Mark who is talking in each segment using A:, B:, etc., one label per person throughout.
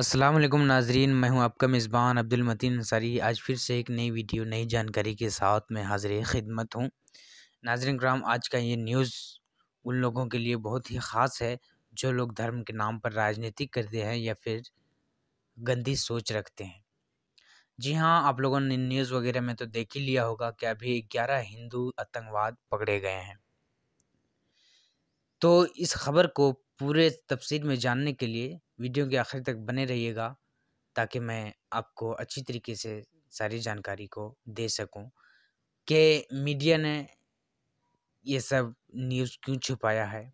A: السلام علیکم ناظرین میں ہوں آپ کا مضبان عبد المتین نصاری آج پھر سے ایک نئی ویڈیو نئی جانکاری کے ساتھ میں حاضر خدمت ہوں ناظرین کرام آج کا یہ نیوز ان لوگوں کے لیے بہت ہی خاص ہے جو لوگ دھرم کے نام پر راجنیتک کرتے ہیں یا پھر گندی سوچ رکھتے ہیں جی ہاں آپ لوگوں نے نیوز وغیرہ میں تو دیکھ ہی لیا ہوگا کہ ابھی گیارہ ہندو آتنکواد پکڑے گئے ہیں تو اس خبر کو پورے تفصیل میں جاننے کے لیے ویڈیو کے آخر تک بنے رہیے گا تاکہ میں آپ کو اچھی طریقے سے ساری جانکاری کو دے سکوں کہ میڈیا نے یہ سب نیوز کیوں چھپایا ہے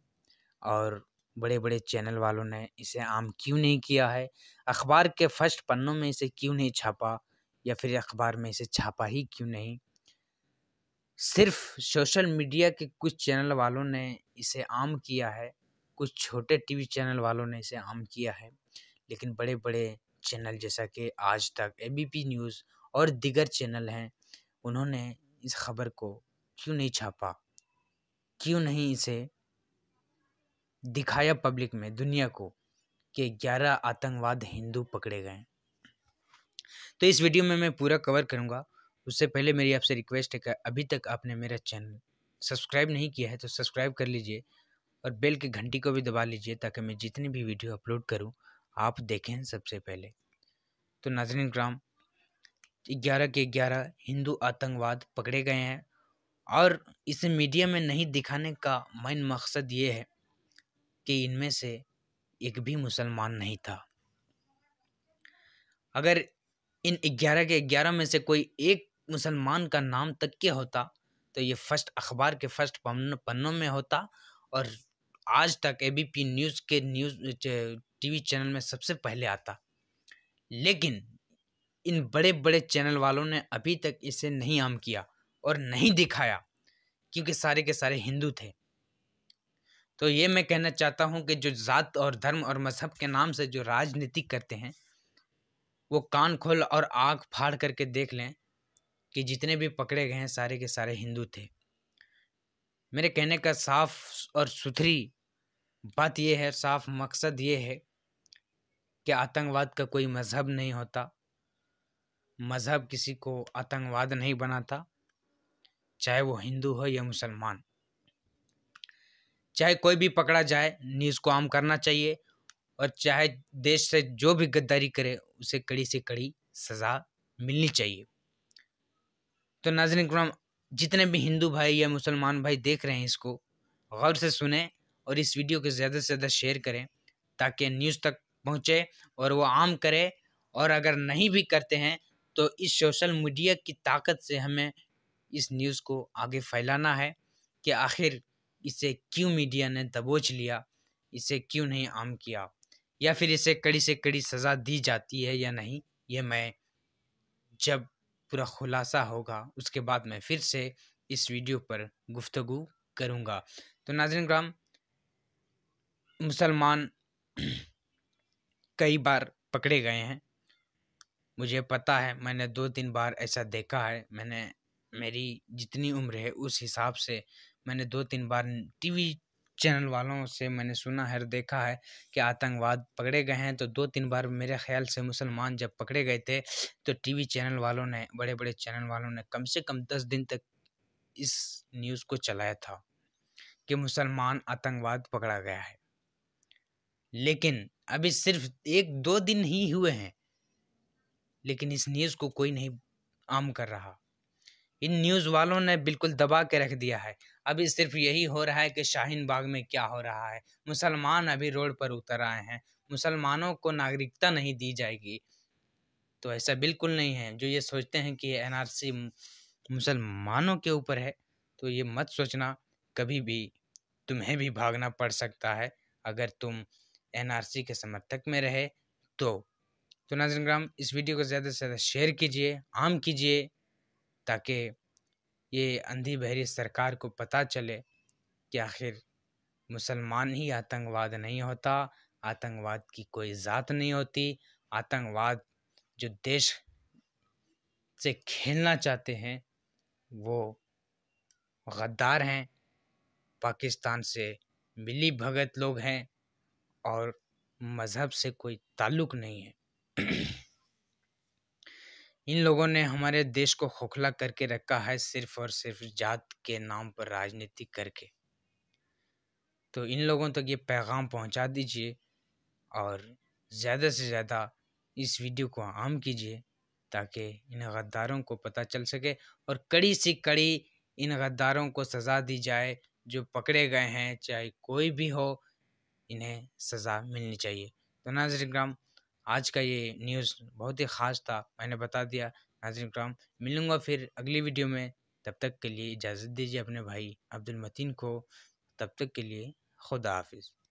A: اور بڑے بڑے چینل والوں نے اسے عام کیوں نہیں کیا ہے اخبار کے فرسٹ پنوں میں اسے کیوں نہیں چھاپا یا پھر اخبار میں اسے چھاپا ہی کیوں نہیں صرف شوشل میڈیا کے کچھ چینل والوں نے اسے عام کیا ہے کچھ چھوٹے ٹی وی چینل والوں نے اسے عام کیا ہے لیکن بڑے بڑے چینل جیسا کہ آج تک اے بی پی نیوز اور دیگر چینل ہیں انہوں نے اس خبر کو کیوں نہیں چھاپا کیوں نہیں اسے دکھایا پبلک میں دنیا کو کہ گیارہ آتنکواد ہندو پکڑے گئے تو اس ویڈیو میں میں پورا کور کروں گا اس سے پہلے میری آپ سے ریکویسٹ ہے کہ ابھی تک آپ نے میرا چینل سبسکرائب نہیں کیا ہے تو سبسکرائب کر لیجئے اور بیل کی گھنٹی کو بھی دبا لیجیے تاکہ میں جتنی بھی ویڈیو اپلوڈ کروں آپ دیکھیں سب سے پہلے تو ناظرین گرام گیارہ کے گیارہ ہندو آتنگواد پکڑے گئے ہیں اور اسے میڈیا میں نہیں دکھانے کا مین مقصد یہ ہے کہ ان میں سے ایک بھی مسلمان نہیں تھا اگر ان گیارہ کے گیارہ میں سے کوئی ایک مسلمان کا نام تک کے ہوتا تو یہ فسٹ اخبار کے فسٹ پنوں میں ہوتا اور آج تک اے بی پی نیوز کے نیوز ٹی وی چینل میں سب سے پہلے آتا لیکن ان بڑے بڑے چینل والوں نے ابھی تک اسے نہیں عام کیا اور نہیں دکھایا کیونکہ سارے کے سارے ہندو تھے تو یہ میں کہنا چاہتا ہوں کہ جو ذات اور دھرم اور مذہب کے نام سے جو راجنیتی کرتے ہیں وہ کان کھول اور آگ پھاڑ کر کے دیکھ لیں کہ جتنے بھی پکڑے گئے ہیں سارے کے سارے ہندو تھے میرے کہنے کا صاف اور ستھری بات یہ ہے صاف مقصد یہ ہے کہ آتنکواد کا کوئی مذہب نہیں ہوتا مذہب کسی کو آتنکواد نہیں بناتا چاہے وہ ہندو ہو یا مسلمان چاہے کوئی بھی پکڑا جائے نیوز کو عام کرنا چاہیے اور چاہے دیش سے جو بھی غداری کرے اسے کڑی سے کڑی سزا ملنی چاہیے تو ناظرین کرام جتنے بھی ہندو بھائی یا مسلمان بھائی دیکھ رہے ہیں اس کو غور سے سنیں اور اس ویڈیو کو زیادہ سے زیادہ شیئر کریں تاکہ نیوز تک پہنچے اور وہ عام کرے اور اگر نہیں بھی کرتے ہیں تو اس سوشل میڈیا کی طاقت سے ہمیں اس نیوز کو آگے پھیلانا ہے کہ آخر اسے کیوں میڈیا نے دبوچ لیا اسے کیوں نہیں عام کیا یا پھر اسے کڑی سے کڑی سزا دی جاتی ہے یا نہیں یہ میں جب پورا خلاصہ ہوگا اس کے بعد میں پھر سے اس ویڈیو پر گفتگو کروں گا تو ناظرین کرام مسلمان کئی بار پکڑے گئے ہیں مجھے پتہ ہے میں نے دو تین بار ایسا دیکھا ہے میں نے میری جتنی عمر ہے اس حساب سے میں نے دو تین بار ٹی وی چینل والوں سے میں نے سنا ہے اور دیکھا ہے کہ آتنکواد پکڑے گئے ہیں تو دو تین بار میرے خیال سے مسلمان جب پکڑے گئے تھے تو ٹی وی چینل والوں نے بڑے بڑے چینل والوں نے کم سے کم دس دن تک اس نیوز کو چلایا تھا کہ مسلمان آتنکواد پکڑا گیا ہے لیکن ابھی صرف ایک دو دن ہی ہوئے ہیں لیکن اس نیوز کو کوئی نہیں عام کر رہا ان نیوز والوں نے بالکل دبا کے رکھ دیا ہے ابھی صرف یہی ہو رہا ہے کہ شاہین باغ میں کیا ہو رہا ہے مسلمان ابھی روڈ پر اتر آئے ہیں مسلمانوں کو ناگرکتا نہیں دی جائے گی تو ایسا بالکل نہیں ہے جو یہ سوچتے ہیں کہ این آر سی مسلمانوں کے اوپر ہے تو یہ مت سوچنا کبھی بھی تمہیں بھی بھاگنا پڑ سکتا ہے اگر تم این آر سی کے سمرتھک میں رہے تو تو ناظرین گرام اس ویڈیو کو زیادہ سے زیادہ شیئر کیجیے عام کیجیے تاکہ یہ اندھی بحری سرکار کو پتہ چلے کہ آخر مسلمان ہی آتنگواد نہیں ہوتا آتنگواد کی کوئی ذات نہیں ہوتی آتنگواد جو دیش سے کھیلنا چاہتے ہیں وہ غدار ہیں پاکستان سے ملی بھگت لوگ ہیں اور مذہب سے کوئی تعلق نہیں ہے ان لوگوں نے ہمارے دیش کو خوکھلا کر کے رکھا ہے صرف اور صرف ذات کے نام پر راجنیتی کر کے تو ان لوگوں تک یہ پیغام پہنچا دیجیے اور زیادہ سے زیادہ اس ویڈیو کو عام کیجیے تاکہ ان غداروں کو پتہ چل سکے اور کڑی سی کڑی ان غداروں کو سزا دی جائے جو پکڑے گئے ہیں چاہے کوئی بھی ہو انہیں سزا ملنی چاہیے تو ناظرین اکرام آج کا یہ نیوز بہت ہی خاص تھا میں نے بتا دیا ناظرین اکرام ملوں گا پھر اگلی ویڈیو میں تب تک کے لیے اجازت دیجیے اپنے بھائی عبد المتین کو تب تک کے لیے خدا حافظ